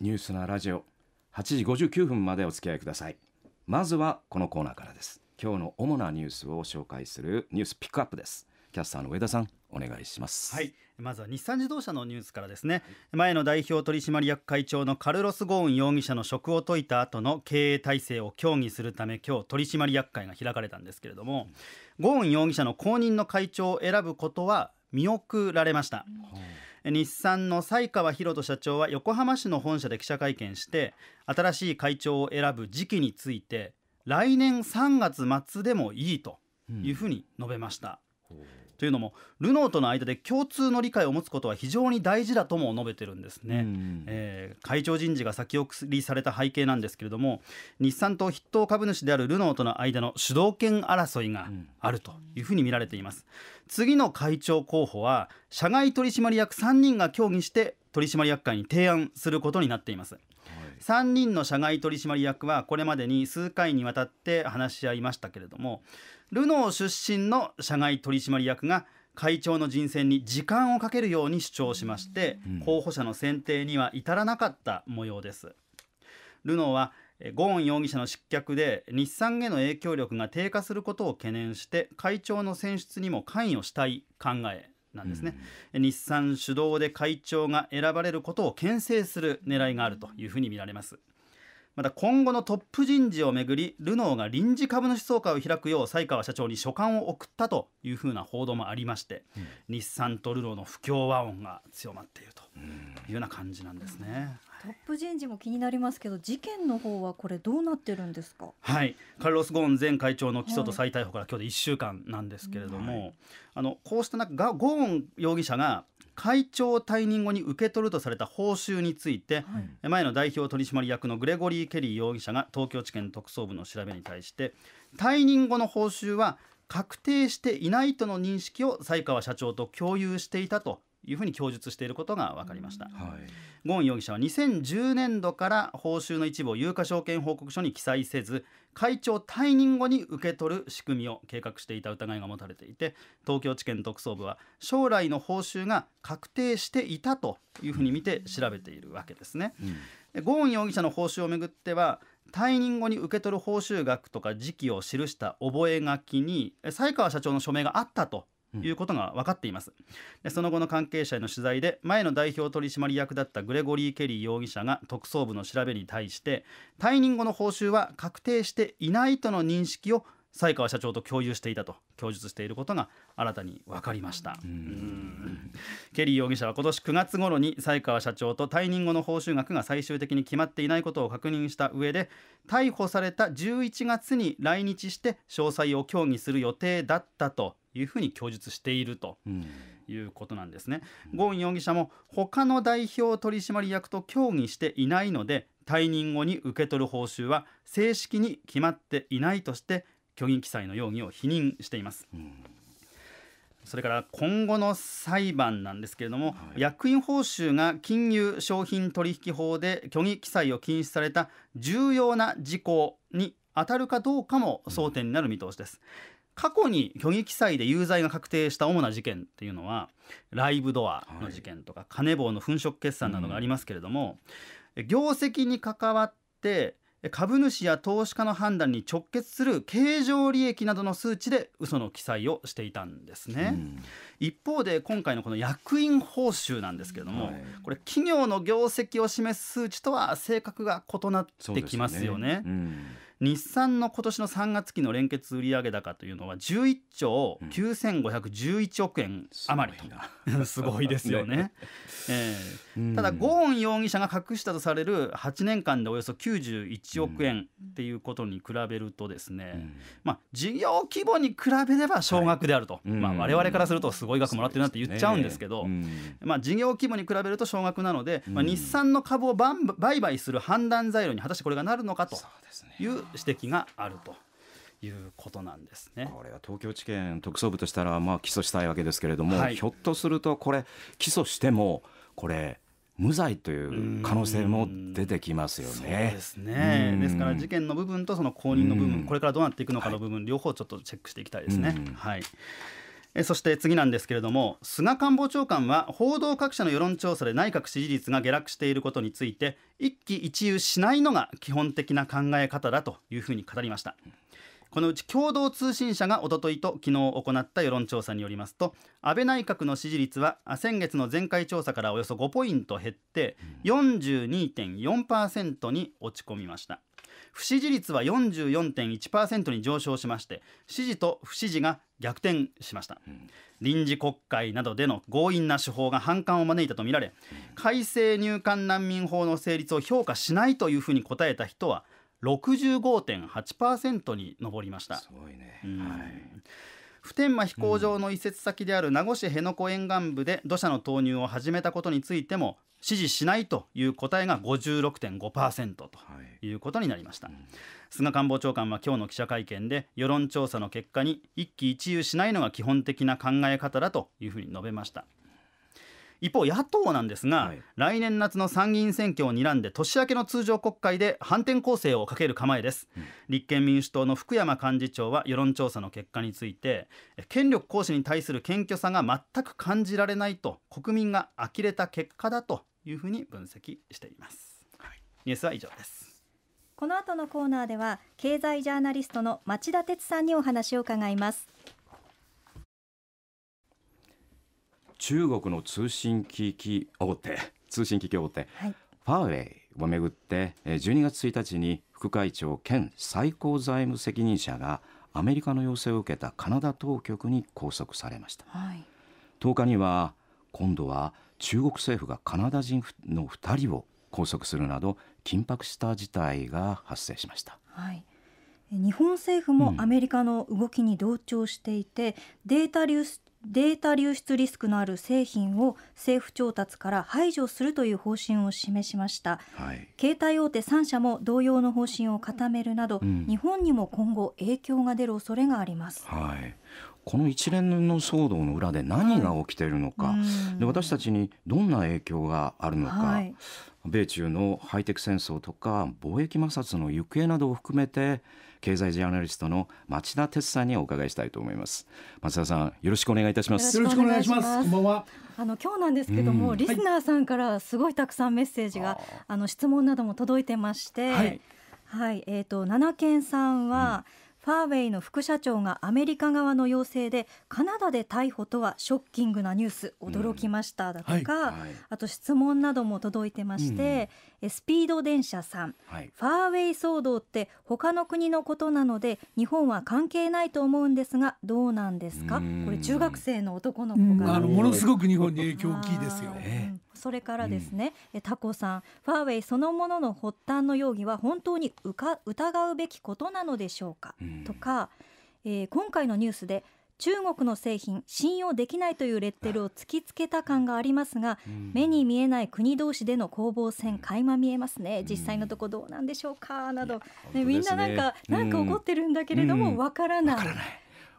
ニュースなラジオ8時59分までお付き合いくださいまずはこのコーナーからです今日の主なニュースを紹介するニュースピックアップですキャスターの上田さんお願いしますはいまずは日産自動車のニュースからですね前の代表取締役会長のカルロス・ゴーン容疑者の職を解いた後の経営体制を協議するため今日取締役会が開かれたんですけれども、ゴーン容疑者の後任の会長を選ぶことは見送られました、うん日産の西川博人社長は横浜市の本社で記者会見して新しい会長を選ぶ時期について来年3月末でもいいというふうに述べました。うんというのもルノーとの間で共通の理解を持つことは非常に大事だとも述べてるんですね、うん、えー、会長人事が先送りされた背景なんですけれども日産と筆頭株主であるルノーとの間の主導権争いがあるというふうに見られています、次の会長候補は社外取締役3人が協議して取締役会に提案することになっています、3人の社外取締役はこれまでに数回にわたって話し合いましたけれどもルノー出身の社外取締役が会長の人選に時間をかけるように主張しまして、うん、候補者の選定には至らなかった模様ですルノーはゴーン容疑者の失脚で日産への影響力が低下することを懸念して会長の選出にも関与したい考えなんですね、うん、日産主導で会長が選ばれることを牽制する狙いがあるというふうに見られますまた今後のトップ人事をめぐりルノーが臨時株主総会を開くよう才川社長に書簡を送ったというふうな報道もありまして、うん、日産とルノーの不協和音が強まっているというような感じなんですね。トップ人事も気になりますけど事件の方はこれどうなってるんですかはいカルロス・ゴーン前会長の起訴と再逮捕から今日で1週間なんですけれども、はい、あのこうした中ゴーン容疑者が会長退任後に受け取るとされた報酬について、はい、前の代表取締役のグレゴリー・ケリー容疑者が東京地検特捜部の調べに対して退任後の報酬は確定していないとの認識を才川社長と共有していたというふうに供述していることが分かりました、はい、ゴーン容疑者は2010年度から報酬の一部を有価証券報告書に記載せず会長退任後に受け取る仕組みを計画していた疑いが持たれていて東京地検特捜部は将来の報酬が確定していたというふうに見て調べているわけですね、うん、ゴーン容疑者の報酬をめぐっては退任後に受け取る報酬額とか時期を記した覚書に才川社長の署名があったということが分かっています、でその後の関係者への取材で前の代表取締役だったグレゴリー・ケリー容疑者が特捜部の調べに対して退任後の報酬は確定していないとの認識を才川社長と共有していたと供述していることが新たに分かりましたケリー容疑者は今年9月頃に才川社長と退任後の報酬額が最終的に決まっていないことを確認した上で逮捕された11月に来日して詳細を協議する予定だったというふうに供述しているということなんですね。うん、ゴーン容疑者も他の代表取締役と協議していないので退任後に受け取る報酬は正式に決まっていないとして虚偽記載の容疑を否認しています。うんそれから今後の裁判なんですけれども、はい、役員報酬が金融商品取引法で虚偽記載を禁止された重要な事項に当たるかどうかも争点になる見通しです。うん過去に虚偽記載で有罪が確定した主な事件というのはライブドアの事件とか、カネボウの粉飾決算などがありますけれども、うん、業績に関わって株主や投資家の判断に直結する経常利益などの数値で嘘の記載をしていたんですね、うん、一方で今回のこの役員報酬なんですけれども、はい、これ企業の業績を示す数値とは性格が異なってきますよね。日産の今年の3月期の連結売上高というのは11兆9511億円余りと、うん、すごいですよね えー、ただゴーン容疑者が隠したとされる8年間でおよそ91億円っていうことに比べるとですね、うん、まあ、事業規模に比べれば少額であると、はい、まあ、我々からするとすごい額もらってるなって言っちゃうんですけど、うん、まあ、事業規模に比べると少額なので、まあ、日産の株を売買する判断材料に果たしてこれがなるのかという指摘があると。いうことなんですねこれは東京地検特捜部としたら、まあ、起訴したいわけですけれども、はい、ひょっとすると、これ、起訴しても、これ、無罪という可能性も出てきますよね。ですね。ですから事件の部分とその後任の部分、これからどうなっていくのかの部分、はい、両方ちょっとチェックしていきたいですね。はい。そして次なんですけれども菅官房長官は報道各社の世論調査で内閣支持率が下落していることについて一喜一憂しないのが基本的な考え方だというふうに語りましたこのうち共同通信社がおとといと昨日行った世論調査によりますと安倍内閣の支持率は先月の前回調査からおよそ5ポイント減って42.4%に落ち込みました不支持率は44.1%に上昇しまして支持と不支持が逆転しました、うん、臨時国会などでの強引な手法が反感を招いたとみられ、うん、改正入管難民法の成立を評価しないというふうに答えた人は65.8%に上りました。すごいね、うん、はい普天間飛行場の移設先である名護市辺野古沿岸部で土砂の投入を始めたことについても支持しないという答えが56.5%ということになりました、はい、菅官房長官は今日の記者会見で世論調査の結果に一喜一憂しないのが基本的な考え方だというふうに述べました一方野党なんですが、はい、来年夏の参議院選挙を睨んで年明けの通常国会で反転攻勢をかける構えです、うん、立憲民主党の福山幹事長は世論調査の結果について権力行使に対する謙虚さが全く感じられないと国民が呆れた結果だというふうに分析しています、はい、ニュースは以上ですこの後のコーナーでは経済ジャーナリストの町田哲さんにお話を伺います中国の通信機器大手通信機器大手、はい、ファーウェイをめぐって12月1日に副会長兼最高財務責任者がアメリカの要請を受けたカナダ当局に拘束されました、はい、10日には今度は中国政府がカナダ人の2人を拘束するなど緊迫した事態が発生しました、はい、日本政府もアメリカの動きに同調していて、うん、データ流出データ流出リスクのある製品を政府調達から排除するという方針を示しました、はい、携帯大手3社も同様の方針を固めるなど、うん、日本にも今後影響が出る恐れがあります、はい、この一連の騒動の裏で何が起きているのか、はい、で私たちにどんな影響があるのか、米中のハイテク戦争とか貿易摩擦の行方などを含めて経済ジャーナリストの町田哲さんにお伺いしたいと思います町田さんよろしくお願いいたしますよろしくお願いしますこんばんはあの今日なんですけども、うん、リスナーさんからすごいたくさんメッセージが、はい、あの質問なども届いてまして、はい、はい、えっ、ー、と七軒さんは、うんファーウェイの副社長がアメリカ側の要請でカナダで逮捕とはショッキングなニュース驚きましただとか、うんはいはい、あと質問なども届いてまして、うん、スピード電車さん、はい、ファーウェイ騒動って他の国のことなので日本は関係ないと思うんですがどうなんですかこれ中学生の男の子が、あのものすごく日本に影響大きいですよ。ねそれからですね、うん、タコさん、ファーウェイそのものの発端の容疑は本当にうか疑うべきことなのでしょうか、うん、とか、えー、今回のニュースで中国の製品信用できないというレッテルを突きつけた感がありますが、うん、目に見えない国同士での攻防戦垣間見えますね実際のとこどうなんでしょうかなど、ね、みんななんか、なんか怒ってるんだけれどもわからない。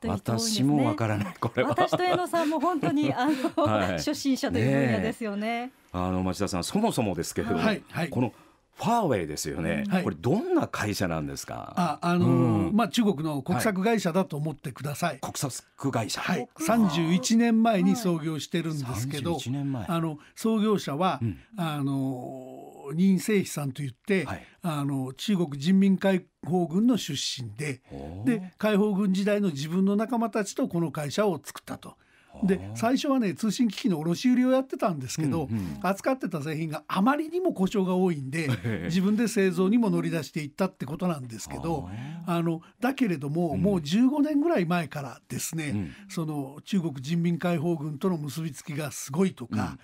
私もわからないこれ私と江野さんも本当に あの、はい、初心者という分野ですよね。ねあの町田さんそもそもですけれども、はいはい、このファーウェイですよね、はい、これどんな会社なんですかあ、あのーうん、まあ、中国の国策会社だと思ってください、はい、国策会社、はい、31年前に創業してるんですけど、年前あの創業者は、うん、あの任正非さんといって、はい、あの中国人民解放軍の出身でで解放軍時代の自分の仲間たちとこの会社を作ったと。で最初はね通信機器の卸売をやってたんですけど、うんうん、扱ってた製品があまりにも故障が多いんで自分で製造にも乗り出していったってことなんですけどあのだけれども、うん、もう15年ぐらい前からですね、うん、その中国人民解放軍との結びつきがすごいとか、うんうん、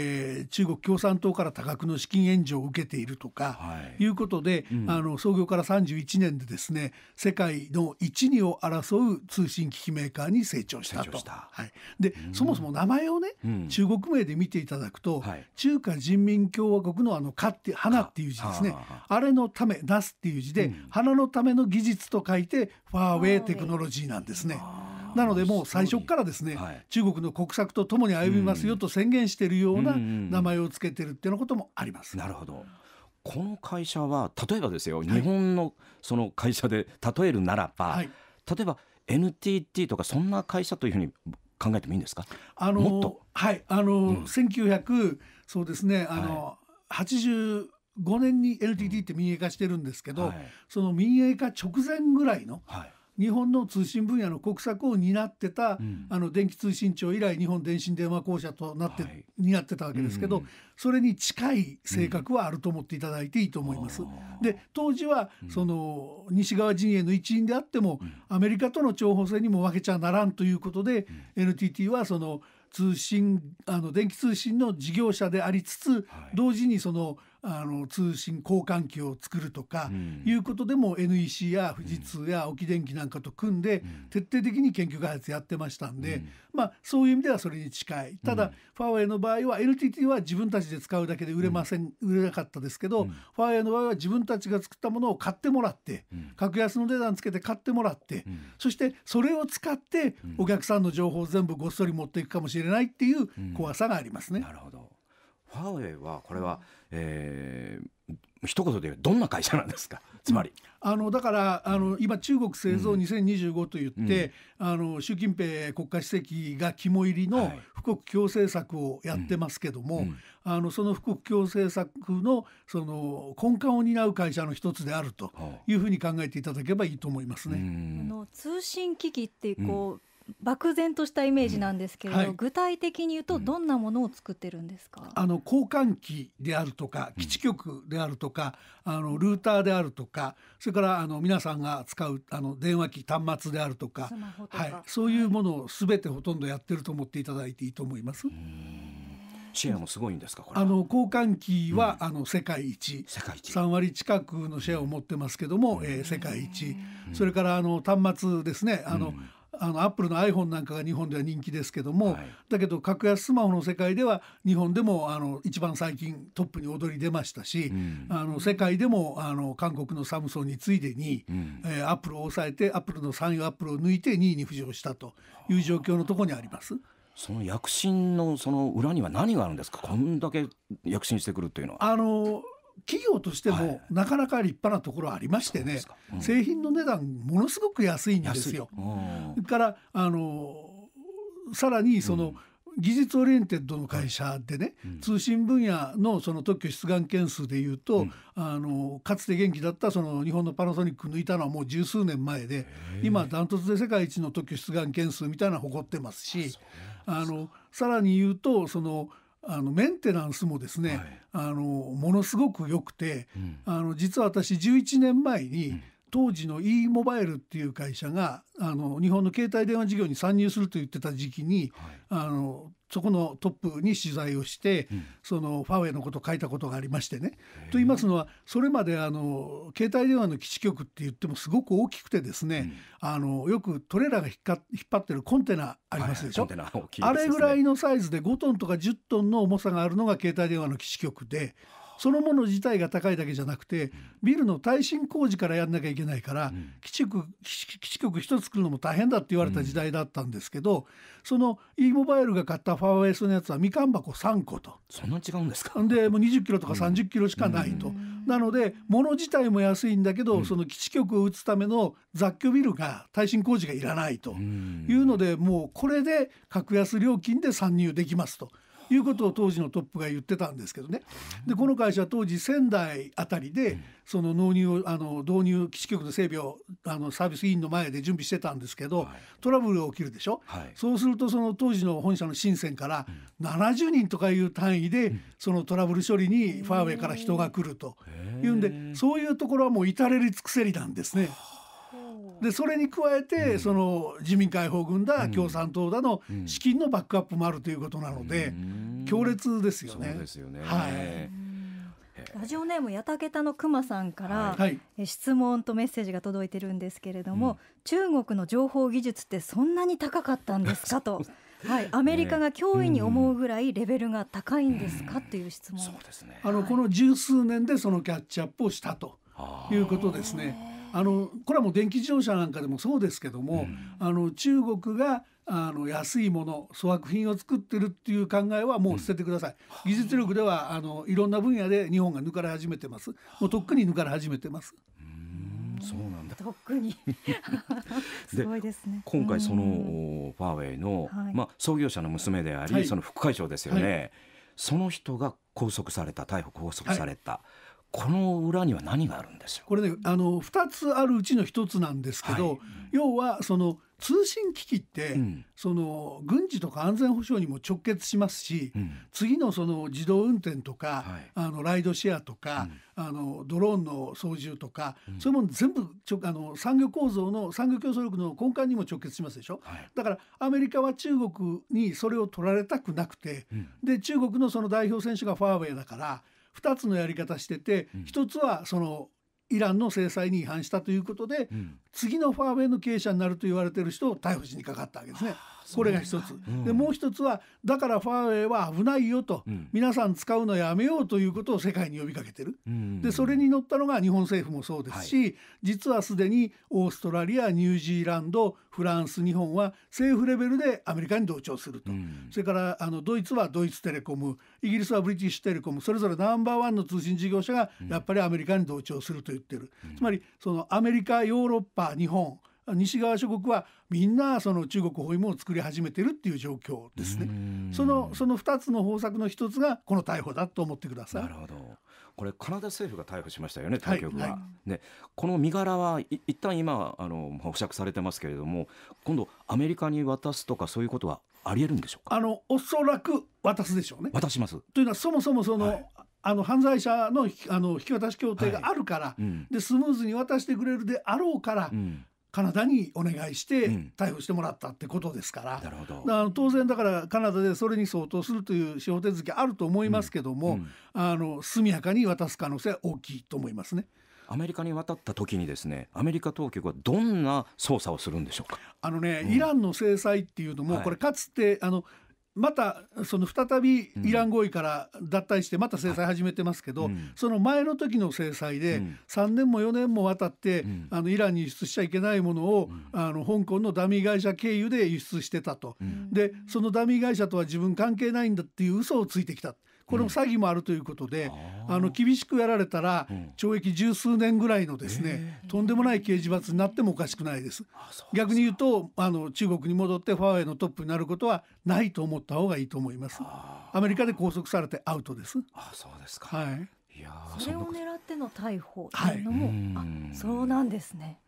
えー、中国共産党から多額の資金援助を受けているとか、はい、いうことで、うん、あの創業から31年でですね世界の 1・ 2を争う通信機器メーカーに成長したと。で、そもそも名前をね、中国名で見ていただくと、はい、中華人民共和国のあの「か」って「花」っていう字ですねあれのため「なす」っていう字で、うん、花のための技術と書いてファーウェイテクノロジーなんですね。なのでもう最初からですね、はい、中国の国策とともに歩みますよと宣言しているような名前をつけてるっていうこともあります。なるほどこの会社は例えばですよ、はい、日本のその会社で例えるならば、はい、例えば NTT とかそんな会社というふうに考えてもいいんですかあのはいあの、うん、1900そうですねあの、はい、85年に LTD って民営化してるんですけど、はい、その民営化直前ぐらいの、はい日本の通信分野の国策を担ってた、うん、あの電気通信庁以来日本電信電話公社となって、はい、担ってたわけですけど、うん、それに近い性格はあると思っていただいていいと思います。で当時は、その西側陣営の一員であっても、アメリカとの諜報戦にも負けちゃならんということで、NTT はその通信あの電気通信の事業者でありつつ、はい、同時にそのあの通信交換機を作るとか、いうことでも NEC や富士通や沖電機なんかと組んで、徹底的に研究開発やってましたんで、まあ、そういう意味ではそれに近いただ、ファーウェイの場合は NTT は自分たちで使うだけで売れません、売れなかったですけど、ファーウェイの場合は自分たちが作ったものを買ってもらって、格安の値段つけて買ってもらって、そしてそれを使ってお客さんの情報を全部ごっそり持っていくかもしれないっていう怖さがありますね。なるほどファーウェイはこれは、えー、一言でどんな会社なんですかつまり、うん、あのだからあの今中国製造2025といって、うん、あの習近平国家主席が肝入りの富国強政策をやってますけども、はいうん、あのその富国強政策のその根幹を担う会社の一つであるというふうに考えていただけばいいと思いますね。あの通信機器ってこう、漠然としたイメージなんですけれど、うんはい、具体的に言うとどんなものを作ってるんですか、あの交換機であるとか基地局であるとか、あのルーターであるとかそれからあの皆さんが使うあの電話機端末であるとかはい、そういうものを全てほとんどやってると思っていただいていいと思います。シェアもすごいんですかあの交換機は、うん、あの世界一世界一3割近くのシェアを持ってますけども、うん、えー、世界一、うん、それからあの端末ですねあの、あのアップルの iPhone なんかが日本では人気ですけども、はい、だけど格安スマホの世界では日本でもあの一番最近トップに躍り出ましたし、うん、あの世界でもあの韓国のサムソンについでに、うん、えー、アップルを抑えてアップルの3位アップルを抜いて2位に浮上したという状況のところにあります。その躍進のその裏には何があるんですか。こんだけ躍進してくるというのは。あの企業としてもなかなか立派なところありましてね、うん、製品の値段ものすごく安いんですよ。うん、からあのさらにその、技術オリエンテッドの会社でね、はいうん、通信分野のその特許出願件数でいうと、うん、あのかつて元気だったその日本のパナソニック抜いたのはもう十数年前で今ダントツで世界一の特許出願件数みたいなの誇ってますしあのさらに言うとそのあのメンテナンスもですね、はい、あのものすごく良くて、うん、あの実は私11年前に、当時の e モバイルっていう会社があの日本の携帯電話事業に参入すると言ってた時期に、はい、あのそこのトップに取材をして、うん、そのファーウェイのことを書いたことがありましてね。と言いますのはそれまであの携帯電話の基地局って言ってもすごく大きくてですね、うん、あのよくトレーラーが引っ張ってるコンテナありますでしょ、あれぐらいのサイズで5トンとか10トンの重さがあるのが携帯電話の基地局で、そのもの自体が高いだけじゃなくてビルの耐震工事からやんなきゃいけないから、基地局基地局1つ作るのも大変だって言われた時代だったんですけど、その e モバイルが買ったファーウェイスのやつはみかん箱3個とそんな違うんですかでもう20キロとか30キロしかないと、なのでもの自体も安いんだけど、その基地局を打つための雑居ビルが耐震工事がいらないというので、もうこれで格安料金で参入できますと。いうことを当時のトップが言ってたんですけどねでこの会社当時仙台あたりでその納入をあの導入基地局の整備をあのサービス委員の前で準備してたんですけど、トラブルが起きるでしょ、はい、そうするとその当時の本社の深センから70人とかいう単位でそのトラブル処理にファーウェイから人が来るというんでそういうところはもう至れり尽くせりなんですね。でそれに加えて、その自民解放軍だ、共産党だの資金のバックアップもあるということなので、強烈ですよね。ラジオネームやたけたのくまさんから、はい、質問とメッセージが届いてるんですけれども、うん、中国の情報技術ってそんなに高かったんですか と。はい、アメリカが脅威に思うぐらいレベルが高いんですか、うん、という質問。そうですね。あの、この十数年でそのキャッチアップをしたということですね。あのこれはもう電気自動車なんかでもそうですけども、うん、あの中国があの安いもの粗悪品を作ってるっていう考えはもう捨ててください、うん、技術力ではあのいろんな分野で日本が抜かれ始めてますもうとっくに抜かれ始めてます。そうなんだ。とっくに。すごいですね。今回そのファーウェイの、はい、まあ創業者の娘であり、はい、その副会長ですよね、はい。その人が拘束された、逮捕拘束された。この裏には何があるんですよこれねあの2つあるうちの1つなんですけど、はい、要はその通信機器って、うん、その軍事とか安全保障にも直結しますし、うん、次のその自動運転とか、はい、あのライドシェアとか、うん、あのドローンの操縦とか、そういうもの全部ちょあの産業構造の産業競争力の根幹にも直結しますでしょ、はい、だからアメリカは中国にそれを取られたくなくて、で中国のその代表選手がファーウェイだから2つのやり方してて、うん、1つはそのイランの制裁に違反したということで、うん、次のファーウェイの経営者になると言われてる人を逮捕しにかかったわけですね。これが一つ、でもう一つはだからファーウェイは危ないよと、うん、皆さん使うのやめようということを世界に呼びかけてる、うん、でそれに乗ったのが日本政府もそうですし、はい、実はすでにオーストラリアニュージーランドフランス日本は政府レベルでアメリカに同調すると、それからあのドイツはドイツテレコムイギリスはブリティッシュテレコムそれぞれナンバーワンの通信事業者がやっぱりアメリカに同調すると言ってる、つまりそのアメリカヨーロッパ日本西側諸国はみんなその中国包囲網を作り始めてるっていう状況ですねそのその2つの方策の1つがこの逮捕だと思ってください。なるほどこれカナダ政府が逮捕しましたよね当局が、はいはい、ね、この身柄は一旦今あの保釈されてますけれども今度アメリカに渡すとかそういうことはあり得るんでしょうかあのおそらく渡すでしょうね渡しますというのはそもそもその、はいあの犯罪者のあの引き渡し協定があるから、はいうん、でスムーズに渡してくれるであろうから、うん、カナダにお願いして逮捕してもらったってことですから,、なるほどだ当然だからカナダでそれに相当するという司法手続きあると思いますけども、あの速やかに渡す可能性は大きいと思いますね。アメリカに渡った時にですねアメリカ当局はどんな捜査をするんでしょうかあのね、うん、イランの制裁っていうのも、これかつてあのまたその再びイラン合意から脱退してまた制裁始めてますけど、うん、その前の時の制裁で3年も4年もわたって、うん、あのイランに輸出しちゃいけないものを、うん、あの香港のダミー会社経由で輸出してたと、でそのダミー会社とは自分関係ないんだっていう嘘をついてきた、これも詐欺もあるということで、うん、あの厳しくやられたら懲役十数年ぐらいのですね、うん、とんでもない刑事罰になってもおかしくないです。逆に言うとあの中国に戻ってファーウェイのトップになることはないと思った方がいいと思います。アメリカで拘束されてアウトです。あそうですか。はい。いやそれを狙っての逮捕というのも、はい、あそうなんですね。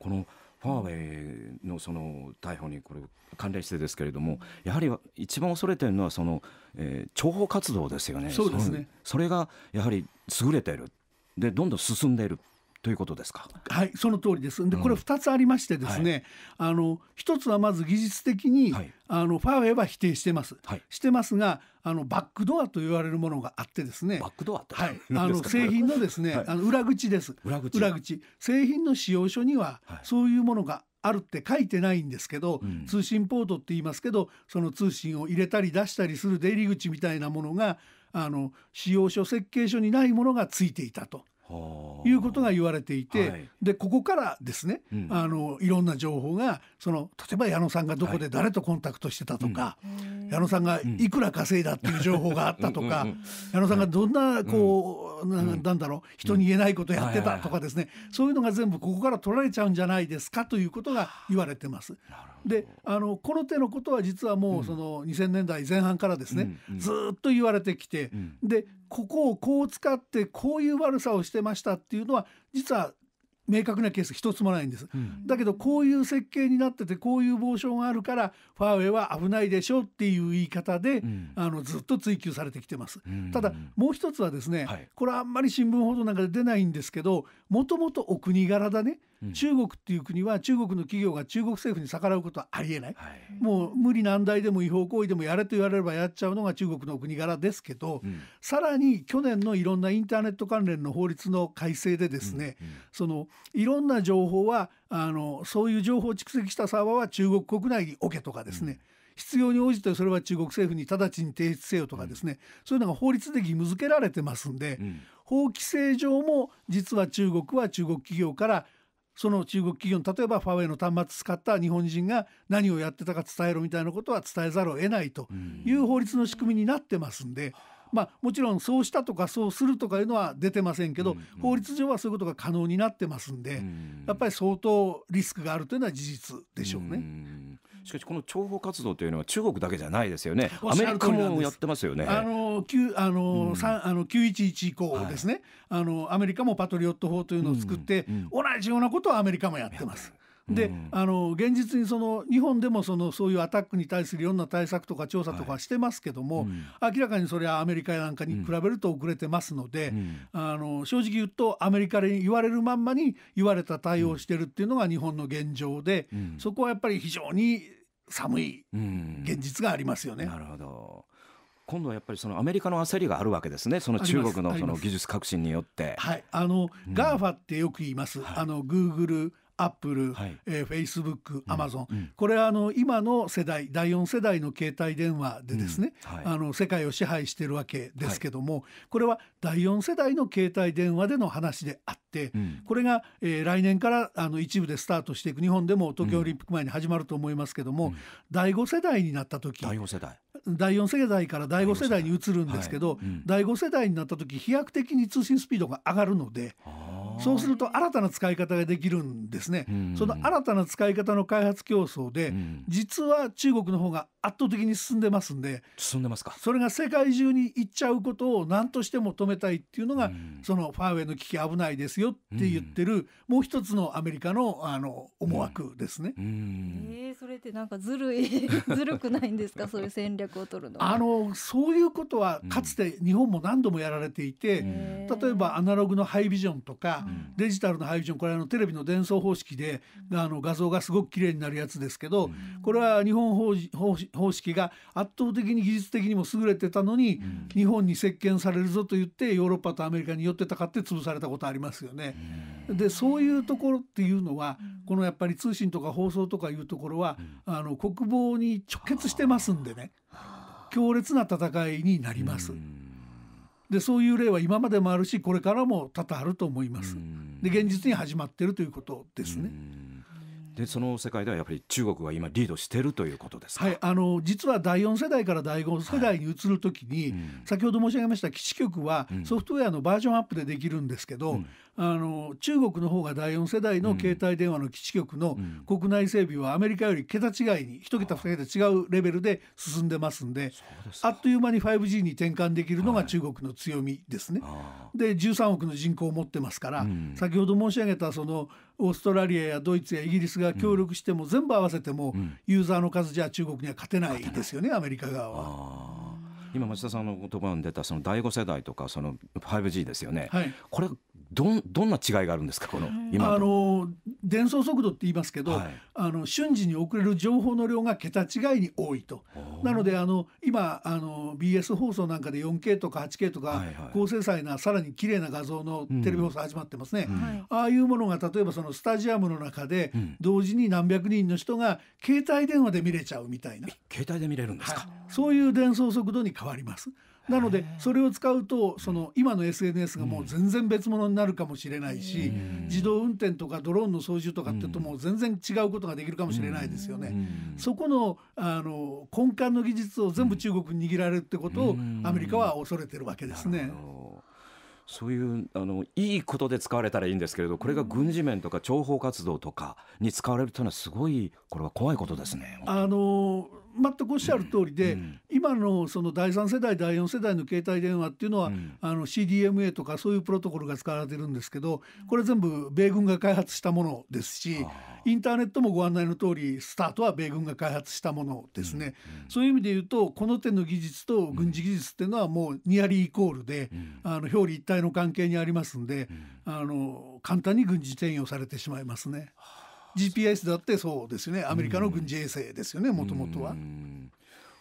このファーウェイのその逮捕にこれ関連してですけれども、やはり一番恐れてるのはその、えー、諜報活動ですよね。そうですねそれがやはり優れているでどんどん進んでいるということですか。はい、その通りです。で、これ二つありましてですね。うんはい、あの、一つはまず技術的に、はい、あのファーウェイは否定してます。はい、してますが、あのバックドアと言われるものがあってですね。バックドアはい、あの製品のですね、あの裏口です。裏口。裏口。製品の使用書には、そういうものがあるって書いてないんですけど、うん、通信ポートって言いますけどその通信を入れたり出したりする出入り口みたいなものがあの使用書設計書にないものがついていたと。いうことが言われていて、はい、でここからですね、うん、あのいろんな情報がその例えば矢野さんがどこで誰とコンタクトしてたとか、はい、矢野さんがいくら稼いだっていう情報があったとか、うん、矢野さんがどんなこう、うん、なんだろう人に言えないことやってたとかですね、そういうのが全部ここから取られちゃうんじゃないですかということが言われてます。であのこの手のことは実はもうその2000年代前半からですね、ずっと言われてきて、でここをこう使ってこういう悪さをしてましたっていうのは実は明確なケース一つもないんです、うん、だけどこういう設計になっててこういうモーションがあるからファーウェイは危ないでしょっていう言い方で、うん、あのずっと追求されてきてます、うん、ただもう一つはですね、はい、これあんまり新聞報道なんかで出ないんですけどもともとお国柄だね中国っていう国は中国の企業が中国政府に逆らうことはありえない、はい、もう無理難題でも違法行為でもやれと言われればやっちゃうのが中国の国柄ですけど、うん、さらに去年のいろんなインターネット関連の法律の改正でですね、うんうん、そのいろんな情報はあのそういう情報を蓄積したサーバーは中国国内に置けとかですね、うん必要に応じてそれは中国政府に直ちに提出せよとかですね、うん、そういうのが法律で義務付けられてますんで、うん、法規制上も実は中国は中国企業からその中国企業の例えばファーウェイの端末使った日本人が何をやってたか伝えろみたいなことは伝えざるを得ないという法律の仕組みになってますんで。まあ、もちろんそうしたとかそうするとかいうのは出てませんけど、法律上はそういうことが可能になってますんで、やっぱり相当リスクがあるというのは事実でしょうね。しかしこの諜報活動というのは中国だけじゃないですよねアメリカもやってますよねあの9あの、うん、あの九1 1以降ですね、はい、あのアメリカもパトリオット法というのを作って、うんうん、同じようなことをアメリカもやってますで、うん、あの現実にその日本でもそのそういうアタックに対するいろんな対策とか調査とかしてますけども、はいうん、明らかにそれはアメリカなんかに比べると遅れてますので、うん、あの正直言うとアメリカに言われるまんまに言われた対応をしてるっていうのが日本の現状で、そこはやっぱり非常に寒い現実がありますよね。なるほど今度はやっぱりそのアメリカの焦りがあるわけですね、その中国のその技術革新によって。はい、あの、GAFA ってよく言います、グーあのアップル、フェイスブック、アマゾン、これはあの今の世代、第4世代の携帯電話でですね、うんはい、あの世界を支配してるわけですけども、はい、これは第4世代の携帯電話での話であって、うん、これが、えー、来年からあの一部でスタートしていく、日本でも東京オリンピック前に始まると思いますけども、うん、第5世代になった時第4世代。第4世代から第5世代に移るんですけど、第 5,、世代になった時飛躍的に通信スピードが上がるので。あそうすると新たな使い方ができるんですね、うん、その新たな使い方の開発競争で、実は中国の方が圧倒的に進んでますんで進んでますかそれが世界中に行っちゃうことを何としても止めたいっていうのが、うん、そのファーウェイの危機危ないですよって言ってる、うん、もう一つのアメリカのあの思惑ですね。うん、えー、それってなんかずるい ずるくないんですかそういう戦略を取るのあのそういうことはかつて日本も何度もやられていて、例えばアナログのハイビジョンとか、デジタルのハイビジョンこれあのテレビの伝送方式であの画像がすごく綺麗になるやつですけど、これは日本法法人方式が圧倒的に技術的にも優れてたのに、うん、日本に席巻されるぞと言ってヨーロッパとアメリカに寄ってたかって潰されたことありますよね。でそういうところっていうのは、このやっぱり通信とか放送とかいうところは、あの国防に直結してますんでね強烈な戦いになります。でそういう例は今までもあるしこれからも多々あると思います。で現実に始まってるということですね。でその世界ではやっぱり中国が今リードしてるということですはい、あの実は第4世代から第5世代に移るときに、はいうん、先ほど申し上げました基地局はソフトウェアのバージョンアップでできるんですけど、うん、あの中国の方が第4世代の携帯電話の基地局の国内整備はアメリカより桁違いに1桁2桁違うレベルで進んでますんであっという間に 5G に転換できるのが中国の強みですね。で13億の人口を持ってますから、先ほど申し上げたそのオーストラリアやドイツやイギリスが協力しても全部合わせてもユーザーの数じゃ中国には勝てないですよねアメリカ側は。今町田さんの言葉に出たその第5世代とかその 5G ですよね、はい、これどんどんな違いがあるんですかこの今あの伝送速度って言いますけど、はい、あの瞬時に送れる情報の量が桁違いに多いとなのであの今あの BS 放送なんかで 4K とか 8K とか、はいはい、高精細なさらに綺麗な画像のテレビ放送始まってますね、うんうん、ああいうものが例えばそのスタジアムの中で、同時に何百人の人が携帯電話で見れちゃうみたいな携帯で見れるんですか、そういう伝送速度に変わります。なのでそれを使うとその今の SNS がもう全然別物になるかもしれないし、自動運転とかドローンの操縦とかってともう全然違うことができるかもしれないですよね。そこのあの根幹の技術を全部中国に握られるってことをアメリカは恐れてるわけですね。そういうあのいいことで使われたらいいんですけれどこれが軍事面とか諜報活動とかに使われるというのはすごいこれは怖いことですね。あの全くおっしゃる通りで、うん、今のその第3世代第4世代の携帯電話っていうのは、うん、あの CDMA とかそういうプロトコルが使われてるんですけどこれ全部米軍が開発したものですしインターネットもご案内の通りスタートは米軍が開発したものですね、うん、そういう意味で言うとこの手の技術と軍事技術っていうのはもうニアリーイコールで、あの表裏一体の関係にありますんで、あの簡単に軍事転用されてしまいますね。GPS だってそうですよねアメリカの軍事衛星ですよねもともとは。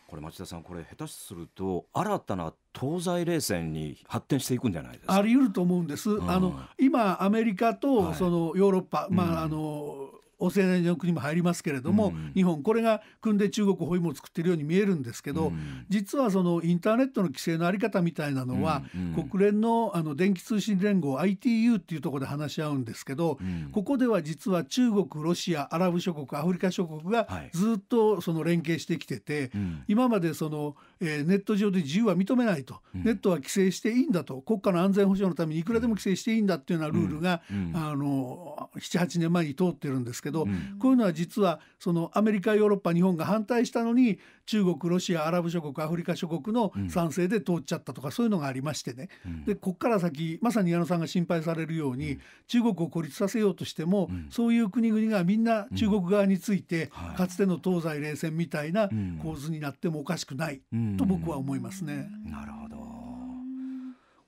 これ町田さんこれ下手すると新たな東西冷戦に発展していくんじゃないですかあり得ると思うんです、うん、あの今アメリカとそのヨーロッパ、はい、まああのオーアの国も入りますけれども、うん、日本これが組んで中国包囲網を作ってるように見えるんですけど、うん、実はそのインターネットの規制の在り方みたいなのは、うん、国連のあの電気通信連合 ITU っていうところで話し合うんですけど、ここでは実は中国ロシアアラブ諸国アフリカ諸国がずっとその連携してきてて、今までそのえー、ネット上で自由は認めないと、うん、ネットは規制していいんだと国家の安全保障のためにいくらでも規制していいんだっていうようなルールが、うん、あの78年前に通ってるんですけど、うん、こういうのは実はそのアメリカヨーロッパ日本が反対したのに中国ロシアアラブ諸国アフリカ諸国の賛成で通っちゃったとか、そういうのがありましてね、でここから先まさに矢野さんが心配されるように、中国を孤立させようとしても、そういう国々がみんな中国側について、かつての東西冷戦みたいな構図になってもおかしくない。うんと僕は思いますね。なるほど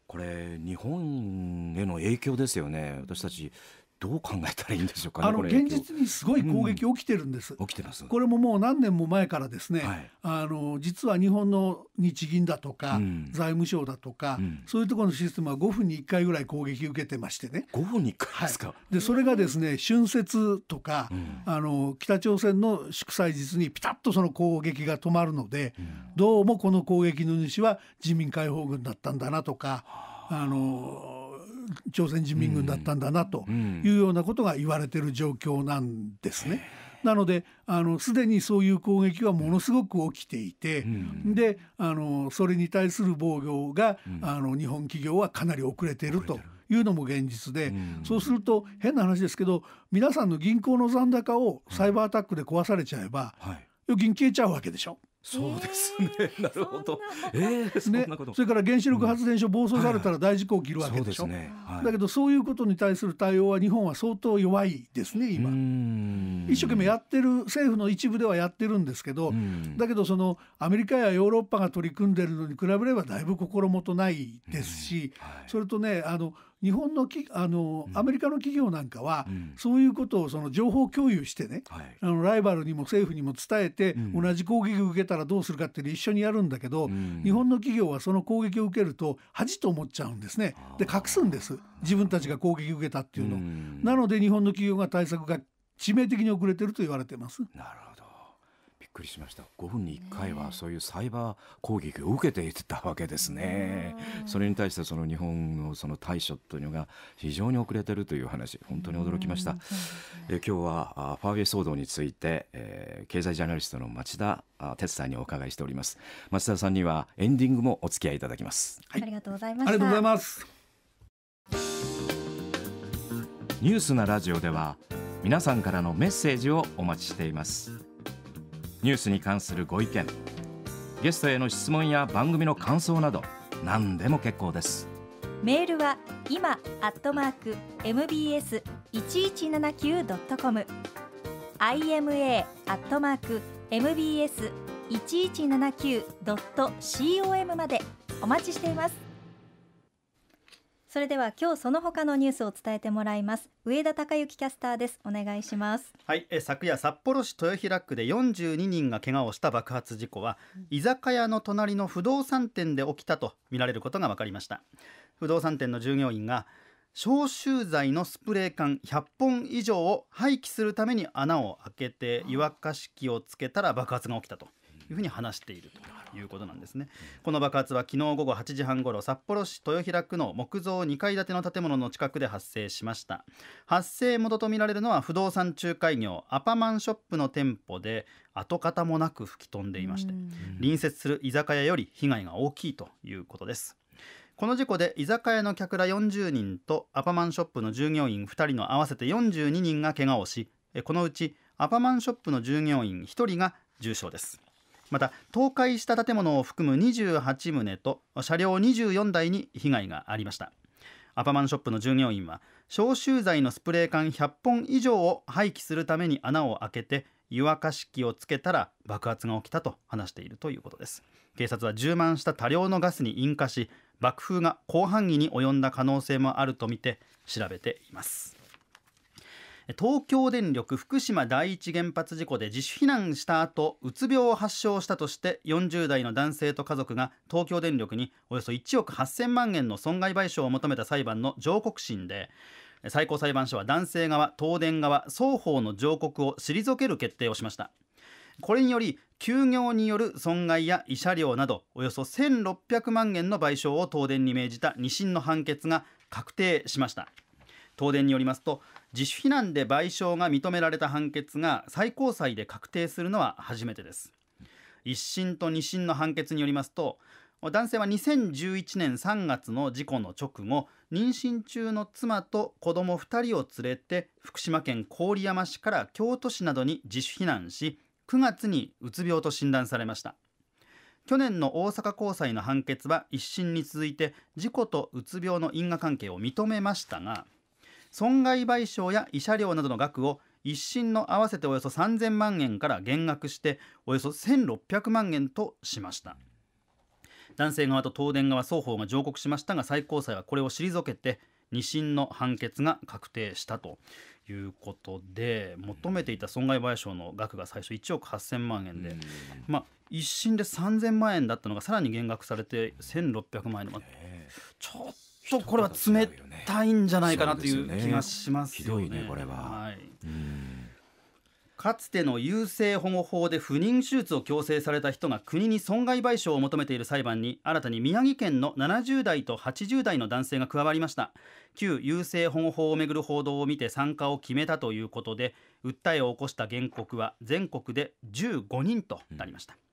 これ日本への影響ですよね私たちどう考えたらいいんでしょうか、ね、あの現実にすごい攻撃起きてるんです、うん、起きてますこれももう何年も前からですね、はい、あの実は日本の日銀だとか、うん、財務省だとか、うん、そういうところのシステムは5分に1回ぐらい攻撃受けてましてね5分に1回ですか、はい、でそれがですね春節とか、あの北朝鮮の祝祭日にピタッとその攻撃が止まるので、どうもこの攻撃の主は人民解放軍だったんだなとかあの朝鮮人民軍だったんだなというようなことが言われている状況なんですね。なのですでにそういう攻撃はものすごく起きていて、うん、であのそれに対する防御が、うん、あの日本企業はかなり遅れていると。いうのも現実で、うん、そうすると変な話ですけど皆さんの銀行の残高をサイバーアタックで壊されちゃえば、はい、預金消えちゃうわけでしょ。そうですね、えー、なるほど。えー、そね、それから原子力発電所暴走されたら大事故起きるわけでしょ。うんはいねはい、だけどそういうことに対する対応は日本は相当弱いですね今。一生懸命やってる政府の一部ではやってるんですけど、だけどそのアメリカやヨーロッパが取り組んでるのに比べればだいぶ心もとないですし、はい、それとねあの。日本のきあの、アメリカの企業なんかは、そういうことをその情報共有してね、はい、あのライバルにも政府にも伝えて、同じ攻撃を受けたらどうするかっていう一緒にやるんだけど、日本の企業はその攻撃を受けると恥と思っちゃうんですねで隠すんです自分たちが攻撃を受けたっていうの、なので日本の企業が対策が致命的に遅れてると言われてます。なるほどっくりしました5分に1回はそういうサイバー攻撃を受けていたわけですね、ねそれに対してその日本のその対処というのが非常に遅れてるという話本当に驚きました、ね、え今日はファーウェイ騒動について、えー、経済ジャーナリストの町田哲さんにお伺いしております町田さんにはエンディングもお付き合いいただきます、はい、ありがとうございましありがとうございますニュースなラジオでは皆さんからのメッセージをお待ちしていますニュースに関するご意見ゲストへの質問や番組の感想など何でも結構ですメールは今アットマーク mbs 一一七九ドットコム ima アットマーク mbs 一一七九ドット com までお待ちしています。それでは今日その他のニュースを伝えてもらいます上田孝之キャスターですお願いしますはいえ昨夜札幌市豊平区で42人が怪我をした爆発事故は、うん、居酒屋の隣の不動産店で起きたとみられることが分かりました不動産店の従業員が消臭剤のスプレー缶100本以上を廃棄するために穴を開けて湯沸かし器をつけたら爆発が起きたというふうに話しているということなんですね、この爆発は昨日午後8時半ごろ札幌市豊平区の木造2階建ての建物の近くで発生しました発生元とみられるのは不動産仲介業アパマンショップの店舗で跡形もなく吹き飛んでいまして隣接する居酒屋より被害が大きいということですこの事故で居酒屋の客ら40人とアパマンショップの従業員2人の合わせて42人が怪我をしこのうちアパマンショップの従業員1人が重傷ですまた倒壊した建物を含む28棟と車両24台に被害がありましたアパマンショップの従業員は消臭剤のスプレー缶100本以上を廃棄するために穴を開けて湯沸かし器をつけたら爆発が起きたと話しているということです警察は充満した多量のガスに引火し爆風が広範囲に及んだ可能性もあるとみて調べています東京電力福島第一原発事故で自主避難した後うつ病を発症したとして40代の男性と家族が東京電力におよそ1億8000万円の損害賠償を求めた裁判の上告審で最高裁判所は男性側東電側双方の上告を退ける決定をしましたこれにより休業による損害や慰謝料などおよそ1600万円の賠償を東電に命じた2審の判決が確定しました東電によりますと自主避難で賠償が認められた判決が最高裁で確定するのは初めてです一審と二審の判決によりますと男性は2011年3月の事故の直後妊娠中の妻と子供2人を連れて福島県郡山市から京都市などに自主避難し9月にうつ病と診断されました去年の大阪高裁の判決は一審に続いて事故とうつ病の因果関係を認めましたが損害賠償や慰謝料などの額を一審の合わせておよそ3000万円から減額しておよそ1600万円としました男性側と東電側双方が上告しましたが最高裁はこれを退けて2審の判決が確定したということで求めていた損害賠償の額が最初1億8000万円で、まあ、一審で3000万円だったのがさらに減額されて1600万円まあ、ちょっとこれは冷たいんじゃないかなという気がします、ねね、ひどいねこれは、はい、かつての優生保護法で不妊手術を強制された人が国に損害賠償を求めている裁判に新たに宮城県の70代と80代の男性が加わりました旧優生保護法をめぐる報道を見て参加を決めたということで訴えを起こした原告は全国で15人となりました、うん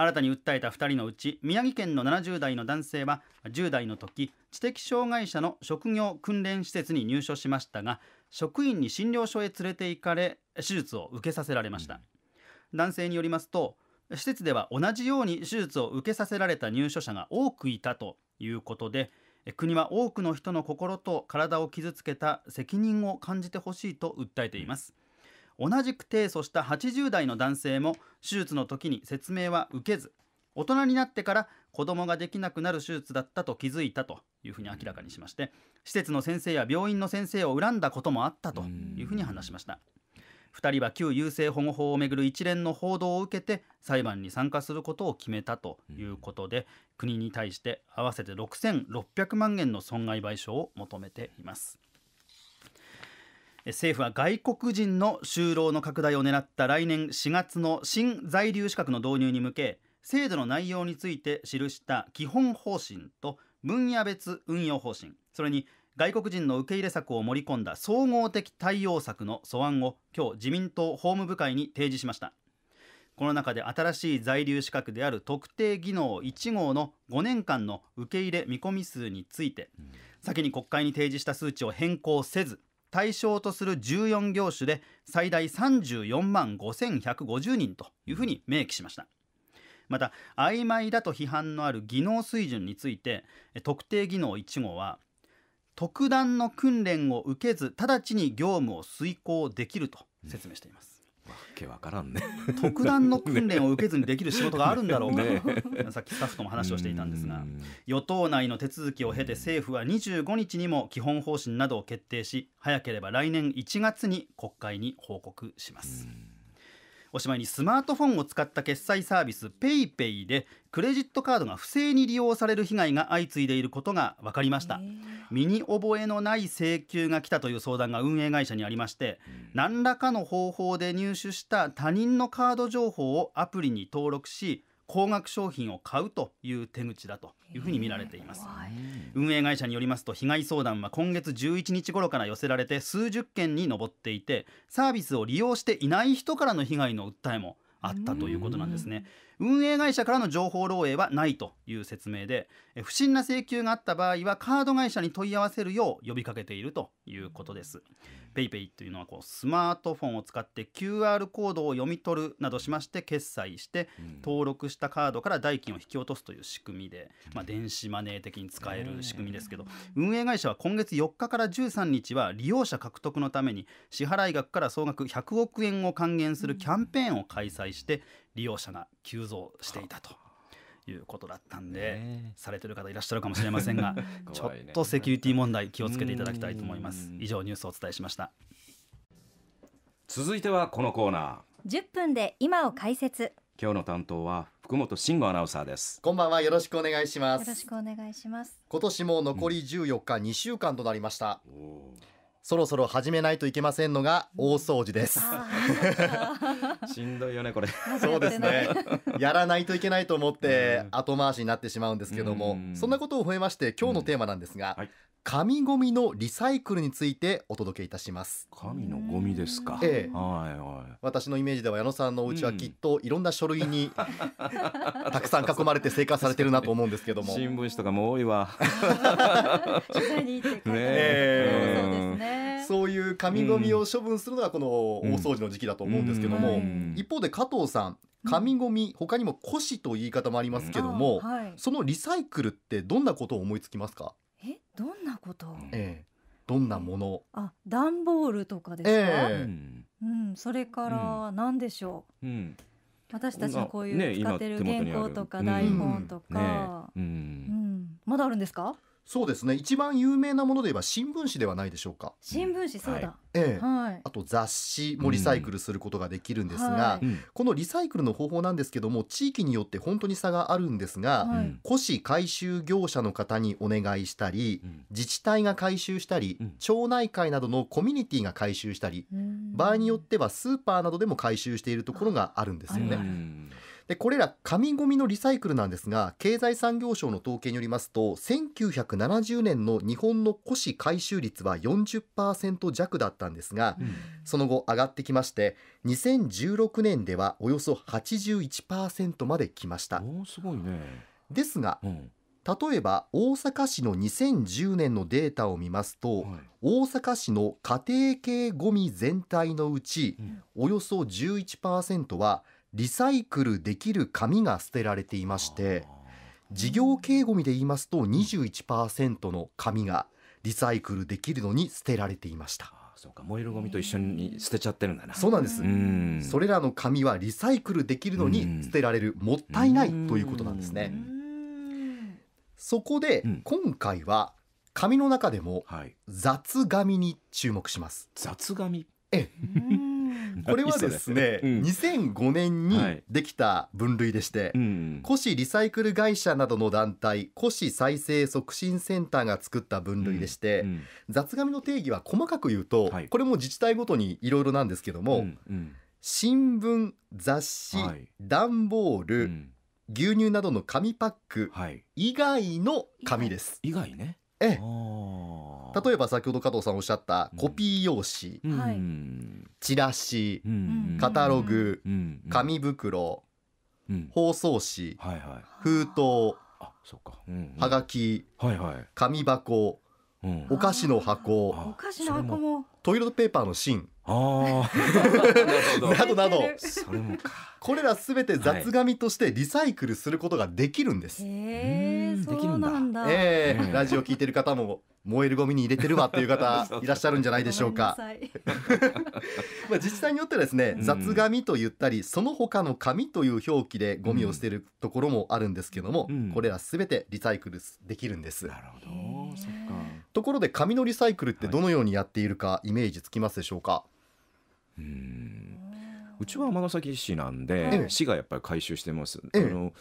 新たに訴えた2人のうち宮城県の70代の男性は10代の時知的障害者の職業訓練施設に入所しましたが職員に診療所へ連れて行かれ手術を受けさせられました、うん、男性によりますと施設では同じように手術を受けさせられた入所者が多くいたということで国は多くの人の心と体を傷つけた責任を感じてほしいと訴えています、同じく提訴した80代の男性も手術の時に説明は受けず大人になってから子供ができなくなる手術だったと気づいたというふうに明らかにしまして施設の先生や病院の先生を恨んだこともあったというふうに話しました。2人は旧優生保護法をめぐる一連の報道を受けて裁判に参加することを決めたということで、国に対して合わせて6600万円の損害賠償を求めています。政府は外国人の就労の拡大を狙った来年4月の新在留資格の導入に向け制度の内容について記した基本方針と分野別運用方針それに外国人の受け入れ策を盛り込んだ総合的対応策の素案を今日自民党法務部会に提示しましたこの中で新しい在留資格である特定技能1号の5年間の受け入れ見込み数について先に国会に提示した数値を変更せず対象とする14業種で最大34万5150人というふうに明記しましたまた曖昧だと批判のある技能水準について特定技能1号は特段の訓練を受けず直ちに業務を遂行できると説明しています、わけわからんね特段の訓練を受けずにできる仕事があるんだろうか、ね、さっきスタッフとも話をしていたんですが与党内の手続きを経て政府は25日にも基本方針などを決定し早ければ来年1月に国会に報告します。おしまいにスマートフォンを使った決済サービス PayPay でクレジットカードが不正に利用される被害が相次いでいることが分かりました身に覚えのない請求が来たという相談が運営会社にありまして何らかの方法で入手した他人のカード情報をアプリに登録し高額商品を買うという手口だというふうに見られています運営会社によりますと被害相談は今月11日頃から寄せられて数十件に上っていてサービスを利用していない人からの被害の訴えもあったということなんですね。運営会社からの情報漏洩はないという説明で不審な請求があった場合はカード会社に問い合わせるよう呼びかけているということです PayPay というのはこうスマートフォンを使って QR コードを読み取るなどしまして決済して登録したカードから代金を引き落とすという仕組みで、まあ、電子マネー的に使える仕組みですけど運営会社は今月4日から13日は利用者獲得のために支払額から総額100億円を還元するキャンペーンを開催して利用者が急増していたと。いうことだったんで、されてる方いらっしゃるかもしれませんが、ね、ちょっとセキュリティ問題気をつけていただきたいと思います以上ニュースをお伝えしました続いてはこのコーナー10分で今を解説今日の担当は福本慎吾アナウンサーですこんばんはよろしくお願いしますよろしくお願いします今年も残り14日、う2週間となりましたそろそろ始めないといけませんのが大掃除です。しんどいよねこれ。そうですね。やらないといけないと思って後回しになってしまうんですけども、そんなことを踏えまして今日のテーマなんですが、紙ゴミのリサイクルについてお届けいたします紙のゴミですか、ええ、はいはい私のイメージでは矢野さんのお家はきっといろんな書類に、うん、たくさん囲まれて生活されてるなと思うんですけども新聞紙とかも多いわ ねええ、そうですねそういう紙ゴミを処分するのがこの大掃除の時期だと思うんですけども、うん、一方で加藤さん紙ゴミ、うん、他にも古紙という言い方もありますけども、うんはい、そのリサイクルってどんなことを思いつきますかえどんなこと、ええ、どんなものあ段ボールとかですか、えー、うんそれから何でしょう、うん、私たちこういう使ってる原稿とか台本とか、うんねうんうん、まだあるんですかそうですね一番有名なもので言えば新聞紙ではないでしょうか新聞紙そうだ、ええ、はい、あと雑誌もリサイクルすることができるんですが、うん、このリサイクルの方法なんですけども地域によって本当に差があるんですが、はい、古紙回収業者の方にお願いしたり、自治体が回収したり、町内会などのコミュニティが回収したり、場合によってはスーパーなどでも回収しているところがあるんですよね。でこれら紙ごみのリサイクルなんですが経済産業省の統計によりますと1970年の日本の古紙回収率は40%弱だったんですが、うん、その後上がってきまして2016年ではおよそ81%まで来ましたすごいねですが、うん、例えば大阪市の2010年のデータを見ますと、はい、大阪市の家庭系ごみ全体のうち、うん、およそ11%はリサイクルできる紙が捨てられていまして事業系ごみで言いますと21%の紙がリサイクルできるのに捨てられていました。そうか燃えるゴミと一緒に捨てちゃってるんだなそうなんですそれらの紙はリサイクルできるのに捨てられるもったいないということなんですねそこで今回は紙の中でも雑紙に注目します、雑紙えこれはですね、うん、2005年にできた分類でして、古紙リサイクル会社などの団体古紙再生促進センターが作った分類でして、雑紙の定義は細かく言うと、これも自治体ごとにいろいろなんですけども、新聞雑誌、段ボール、牛乳などの紙パック以外の紙です。以外ねええ例えば先ほど加藤さんおっしゃったコピー用紙、うん、チラシ、うん、カタログ、うん、紙袋、包装紙、はいはい、封筒あそうか、うんうん、はがき、はいはい、紙箱、お菓子の箱お菓子の箱もトイレットペーパーの芯あ などなどそれもかこれらすべて雑紙としてリサイクルすることができるんです。はい、へーそうなんだ。えー、ラジオ聞いてる方も燃えるゴミに入れてるわっていう方 いらっしゃるんじゃないでしょうか。まあ実際によってはですね、雑紙と言ったりその他の紙という表記でゴミを捨てるところもあるんですけども、これらすべてリサイクルできるんです。なるほど、そっか。ところで紙のリサイクルってどのようにやっているかイメージつきますでしょうか。うん。うちは尼崎市なんで、市がやっぱり回収してます。あの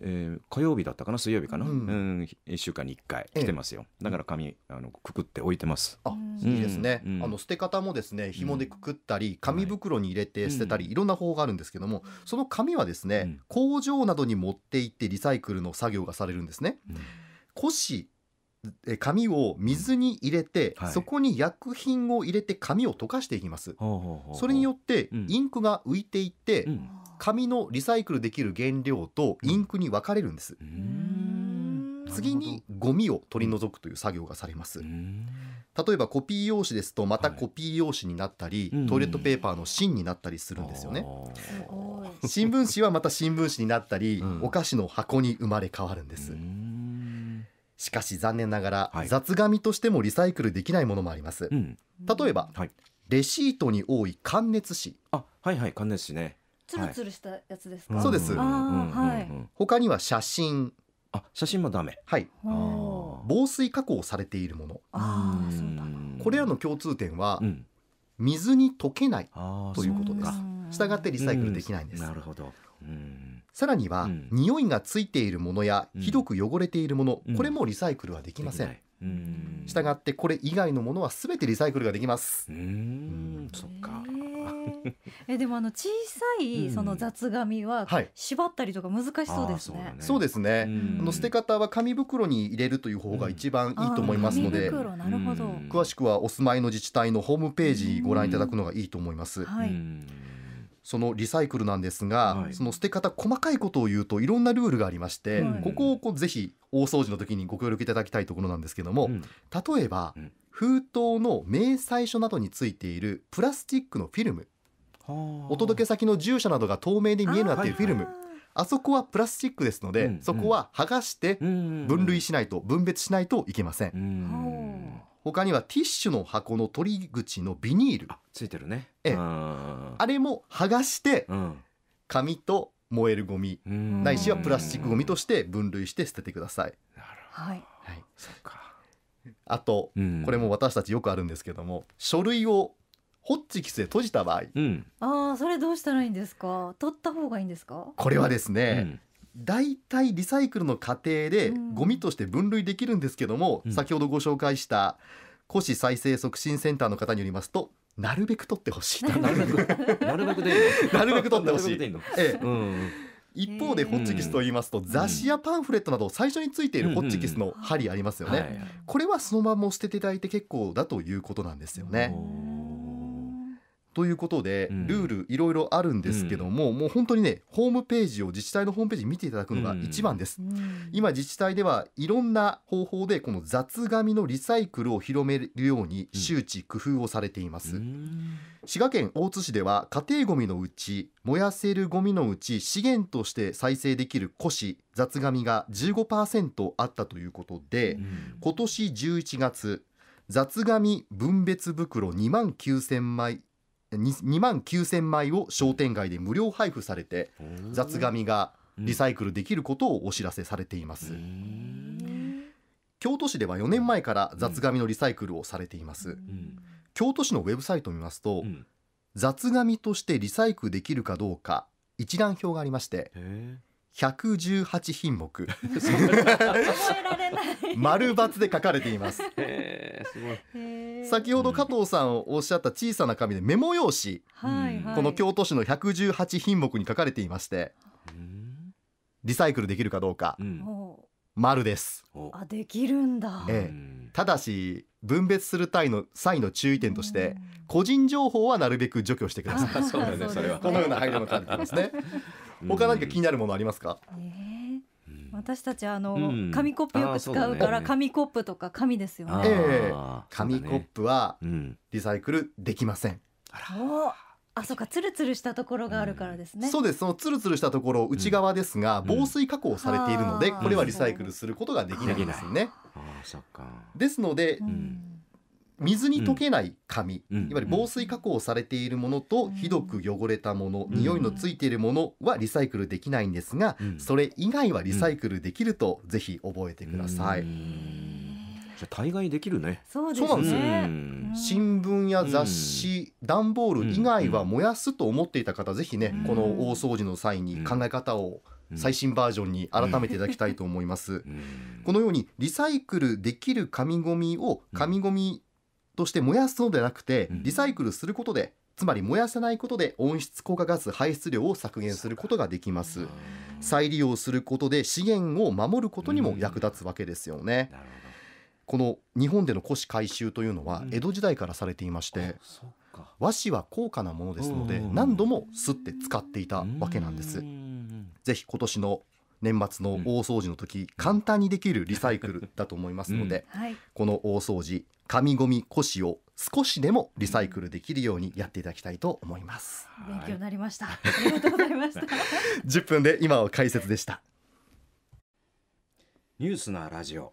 えー、火曜日だったかな水曜日かな、うん、1週間に1回来てますよ、だから紙あのくくって置いてますあいいですね、あの捨て方もですね紐でくくったり紙袋に入れて捨てたり、い、ろんな方法があるんですけどもその紙はですね、工場などに持って行ってリサイクルの作業がされるんですね、古紙紙を水に入れて、うんはい、そこに薬品を入れて紙を溶かしていきます、それによってインクが浮いていって、うん、紙のリサイクルできる原料とインクに分かれるんです、次にゴミを取り除くという作業がされます、例えばコピー用紙ですとまたコピー用紙になったり、はい、トイレットペーパーの芯になったりするんですよね、新聞紙はまた新聞紙になったり、うん、お菓子の箱に生まれ変わるんです、しかし残念ながら、はい、雑紙としてもリサイクルできないものもあります、うん、例えば、はい、レシートに多い寒熱紙あはいはい寒熱紙ねつるつるしたやつですか、はい、そうです、他には写真あ写真もダメはい防水加工されているものあそうだこれらの共通点は、うん、水に溶けないということですしたがってリサイクルできないんです、なるほどうんさらには、うん、匂いがついているものや、ひどく汚れているもの、これもリサイクルはできません。したがってこれ以外のものはすべてリサイクルができます。うんそっか。えでもあの小さいその雑紙は縛ったりとか難しそうですね。うん、そうですね。あの捨て方は紙袋に入れるという方が一番いいと思いますので、うん、なるほど。詳しくはお住まいの自治体のホームページご覧いただくのがいいと思います。はい。そのリサイクルなんですが、はい、その捨て方細かいことを言うといろんなルールがありまして、うん、ここをこうぜひ大掃除の時にご協力いただきたいところなんですけども、うん、例えば、うん、封筒の明細書などについているプラスチックのフィルムお届け先の住所などが透明で見えるなっていうフィルム、あそこはプラスチックですので、そこは剥がして分類しないと分別しないといけません。他にはティッシュの箱の取り口のビニールついてるねええあれも剥がして紙と燃えるゴミないしはプラスチックゴミとして分類して捨ててください。はい、はい、そっかあと、うん、これも私たちよくあるんですけども書類をホッチキスで閉じた場合、うん、ああそれどうしたらいいんですか取った方がいいんですかこれはですね、うん、大体リサイクルの過程でゴミとして分類できるんですけども、うん、先ほどご紹介した古紙再生促進センターの方によりますとなるべく取ってほしいなるべく なるべく取ってほしい。一方でホッチキスと言いますと雑誌やパンフレットなど最初についているホッチキスの針ありますよねこれはそのまま捨てていただいて結構だということなんですよね。ということで、ルールいろいろあるんですけども、うん、もう本当にねホームページを自治体のホームページ見ていただくのが一番です、うん、今自治体ではいろんな方法でこの雑紙のリサイクルを広めるように周知工夫をされています、滋賀県大津市では家庭ごみのうち燃やせるごみのうち資源として再生できる古紙雑紙が15%あったということで、うん、今年11月雑紙分別袋2万9000枚2万9000枚を商店街で無料配布されて雑紙がリサイクルできることをお知らせされています。京都市では4年前から雑紙のリサイクルをされています。京都市のウェブサイトを見ますと、雑紙としてリサイクルできるかどうか一覧表がありまして118品目 丸抜で書かれています先ほど加藤さんおっしゃった小さな紙でメモ用紙、この京都市の118品目に書かれていましてリサイクルできるかどうか、うん、丸ですあできるんだ、ええ、ただし分別する際の際の注意点として、個人情報はなるべく除去してください。そうだね、それは。このような配慮も感じてますね。他何か気になるものありますか、えね、私たちあの、紙コップよく使うから紙コップとか紙ですよね、えー、紙コップはリサイクルできません、あそうかつるつるしたところがあるからですね、うん、そうですそのつるつるしたところ内側ですが、うん、防水加工されているので、うん、これはリサイクルすることができないですよね、あそっかですので、水に溶けない紙、うん、いわゆる防水加工されているものとひどく汚れたもの、うん、匂いのついているものはリサイクルできないんですが、うん、それ以外はリサイクルできるとぜひ覚えてください。じゃ大概できるね。そうですね。すね新聞や雑誌、段ボール以外は燃やすと思っていた方、ぜひね、この大掃除の際に考え方を最新バージョンに改めていただきたいと思います。このようにリサイクルできる紙ゴミを紙ゴミとして燃やすのではなくて、リサイクルすることでつまり燃やさないことで温室効果ガス排出量を削減することができます再利用することで資源を守ることにも役立つわけですよね、この日本での古紙回収というのは江戸時代からされていまして、和紙は高価なものですので何度もすって使っていたわけなんですぜひ今年の年末の大掃除の時、簡単にできるリサイクルだと思いますので、この大掃除紙ゴミ古紙を少しでもリサイクルできるようにやっていただきたいと思います。勉強になりました。ありがとうございました。10分で今は解説でした。ニュースなラジオ。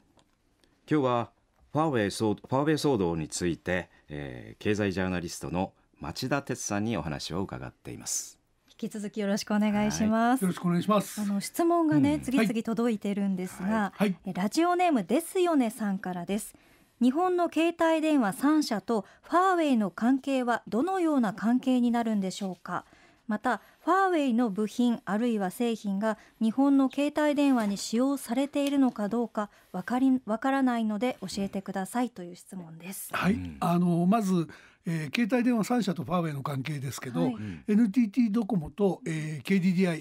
今日はファーウェイ騒動ファーウェイ騒動について、えー、経済ジャーナリストの町田哲さんにお話を伺っています。引き続きよろしくお願いします。よろしくお願いします。あの質問がね、うん、次々届いてるんですが、はいはい、ラジオネームですよねさんからです。日本の携帯電話3社とファーウェイの関係はどのような関係になるんでしょうかまたファーウェイの部品あるいは製品が日本の携帯電話に使用されているのかどうか分かりわからないので教えてくださいという質問です。はい、あのまずえー、携帯電話3社とファーウェイの関係ですけど、はい、NTT ドコモと、えー、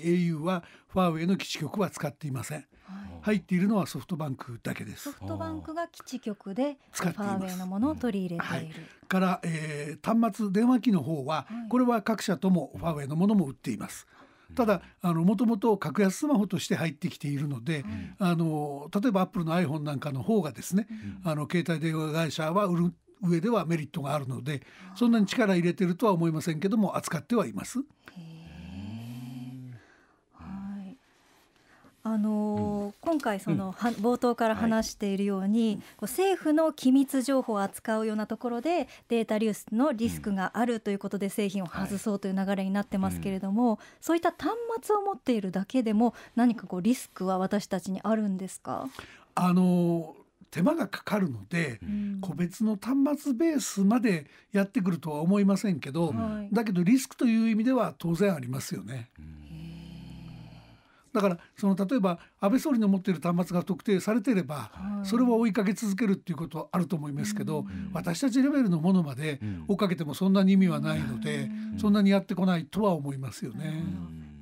KDDIAU はファーウェイの基地局は使っていません、はい、入っているのはソフトバンクだけですソフトバンクが基地局でファーウェイのものを取り入れている、はい、から、えー、端末電話機の方は、これは各社ともファーウェイのものも売っていますただもともと格安スマホとして入ってきているので、うん、あの例えばアップルの iPhone なんかの方がですね、うん、あの携帯電話会社は売る上ではメリットがあるのでそんなに力入れてるとは思いませんけども扱ってはいます。あのーうん、今回その、は冒頭から話しているように、う政府の機密情報を扱うようなところでデータ流出のリスクがあるということで製品を外そうという流れになってますけれども、はいうん、そういった端末を持っているだけでも何かこうリスクは私たちにあるんですかあの手間がかかるので、うん、個別の端末ベースまでやってくるとは思いませんけど、はい、だけどリスクという意味では当然ありますよね。だからその例えば安倍総理の持っている端末が特定されていれば、それは追いかけ続けるっていうことはあると思いますけど、私たちレベルのものまで追っかけてもそんなに意味はないので、そんなにやってこないとは思いますよね。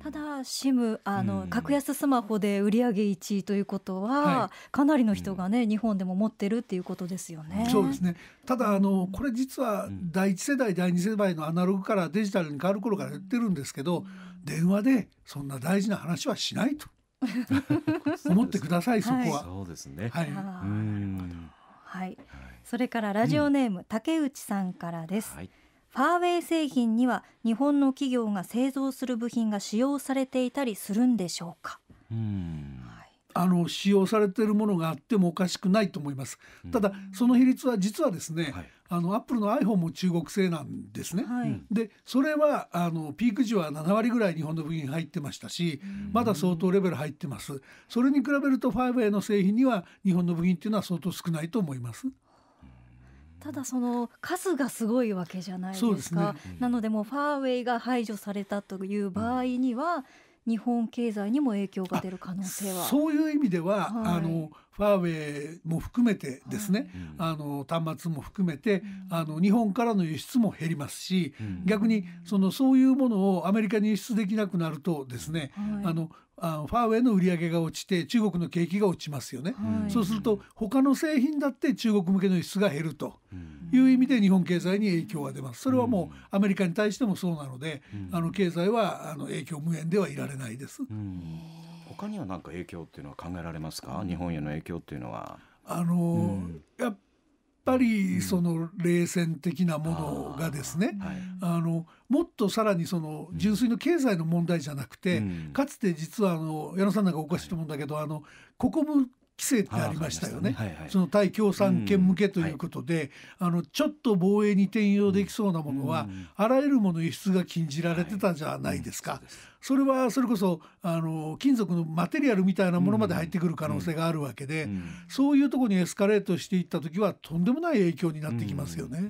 ただ SIM あの、格安スマホで売り上げ1位ということは、かなりの人がね、日本でも持ってるっていうことですよね。そうですねただあのこれ実は第一世代第二世代のアナログからデジタルに変わる頃から言ってるんですけど電話でそんな大事な話はしないと 思ってください、そこは、そうですね、はい、はい、それからラジオネーム、竹内さんからです。はいファーウェイ製品には日本の企業が製造する部品が使用されていたりするんでしょうか。うんあの使用されているものがあってもおかしくないと思います。ただその比率は実はですね、あのアップルの iPhone も中国製なんですね。はい、でそれはあのピーク時は7割ぐらい日本の部品入ってましたし、まだ相当レベル入ってます。それに比べるとファーウェイの製品には日本の部品っていうのは相当少ないと思います。ただその数がすごいわけじゃないですか、ねうん、なのでもうファーウェイが排除されたという場合には、日本経済にも影響が出る可能性はそういう意味では、はい、あのファーウェイも含めてですね、はい、あの端末も含めて、うん、あの日本からの輸出も減りますし、うん、逆にそのそういうものをアメリカに輸出できなくなるとですね、はい、あのあのファーウェイの売り上げが落ちて中国の景気が落ちますよね、はい、そうすると他の製品だって中国向けの輸出が減るという意味で日本経済に影響が出ますそれはもうアメリカに対してもそうなので、あの経済はあの影響無縁ではいられないです、うん、他には何か影響っていうのは考えられますか日本への影響っていうのは。あのーうん、やっぱりその冷戦的なものがですね、あのもっとさらにその純粋の経済の問題じゃなくて、かつて実はあの矢野さんなんかおかしいと思うんだけど、あのここも規制ってありましたよね、ねはいはい、その対共産権向けということで、うんはい、あのちょっと防衛に転用できそうなものは、うん、あらゆるもの輸出が禁じられてたじゃないですか、はいうんそれはそれこそあの金属のマテリアルみたいなものまで入ってくる可能性があるわけで、そういうとこにエスカレートしていった時はとんでもない影響になってきますよね。